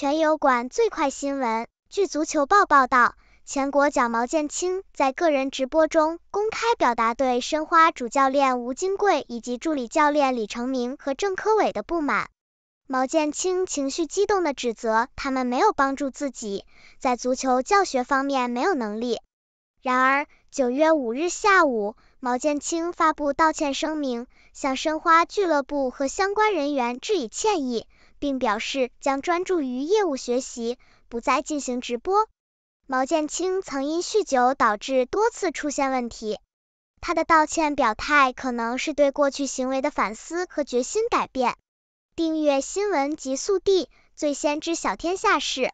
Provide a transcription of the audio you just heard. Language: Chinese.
全友馆最快新闻。据足球报报道，前国脚毛剑青在个人直播中公开表达对申花主教练吴金贵以及助理教练李成明和郑科伟的不满。毛剑青情绪激动地指责他们没有帮助自己，在足球教学方面没有能力。然而，9月5日下午，毛剑青发布道歉声明，向申花俱乐部和相关人员致以歉意。并表示将专注于业务学习，不再进行直播。毛剑卿曾因酗酒导致多次出现问题，他的道歉表态可能是对过去行为的反思和决心改变。订阅新闻极速递，最先知晓天下事。